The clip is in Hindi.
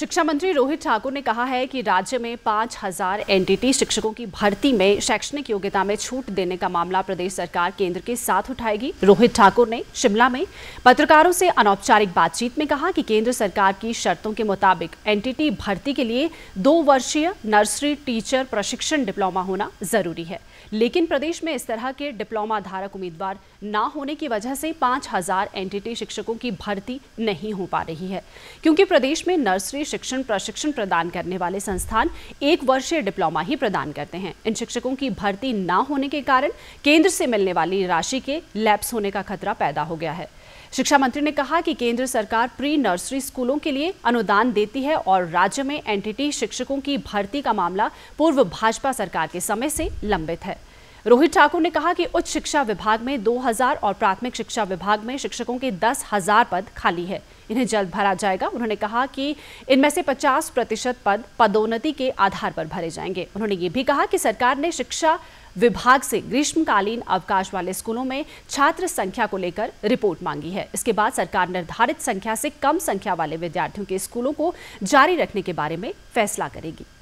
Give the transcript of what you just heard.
शिक्षा मंत्री रोहित ठाकुर ने कहा है कि राज्य में 5000 एनटीटी शिक्षकों की भर्ती में शैक्षणिक योग्यता में छूट देने का मामला प्रदेश सरकार केंद्र के साथ उठाएगी रोहित ठाकुर ने शिमला में पत्रकारों से अनौपचारिक बातचीत में कहा कि केंद्र सरकार की शर्तों के मुताबिक एनटीटी भर्ती के लिए दो वर्षीय नर्सरी टीचर प्रशिक्षण डिप्लोमा होना जरूरी है लेकिन प्रदेश में इस तरह के डिप्लोमा धारक उम्मीदवार न होने की वजह से पांच हजार शिक्षकों की भर्ती नहीं हो पा रही है क्योंकि प्रदेश में नर्सरी शिक्षण प्रशिक्षण प्रदान करने वाले संस्थान एक वर्षीय डिप्लोमा ही प्रदान करते हैं इन शिक्षकों की भर्ती न होने के कारण केंद्र से मिलने वाली राशि के लैप्स होने का खतरा पैदा हो गया है शिक्षा मंत्री ने कहा कि केंद्र सरकार प्री नर्सरी स्कूलों के लिए अनुदान देती है और राज्य में एनटीटी शिक्षकों की भर्ती का मामला पूर्व भाजपा सरकार के समय से लंबित है रोहित ठाकुर ने कहा कि उच्च शिक्षा विभाग में 2000 और प्राथमिक शिक्षा विभाग में शिक्षकों के दस हजार पद खाली है इन्हें जल्द भरा जाएगा उन्होंने कहा कि इनमें से 50 प्रतिशत पद पदोन्नति के आधार पर भरे जाएंगे उन्होंने ये भी कहा कि सरकार ने शिक्षा विभाग से ग्रीष्मकालीन अवकाश वाले स्कूलों में छात्र संख्या को लेकर रिपोर्ट मांगी है इसके बाद सरकार निर्धारित संख्या से कम संख्या वाले विद्यार्थियों के स्कूलों को जारी रखने के बारे में फैसला करेगी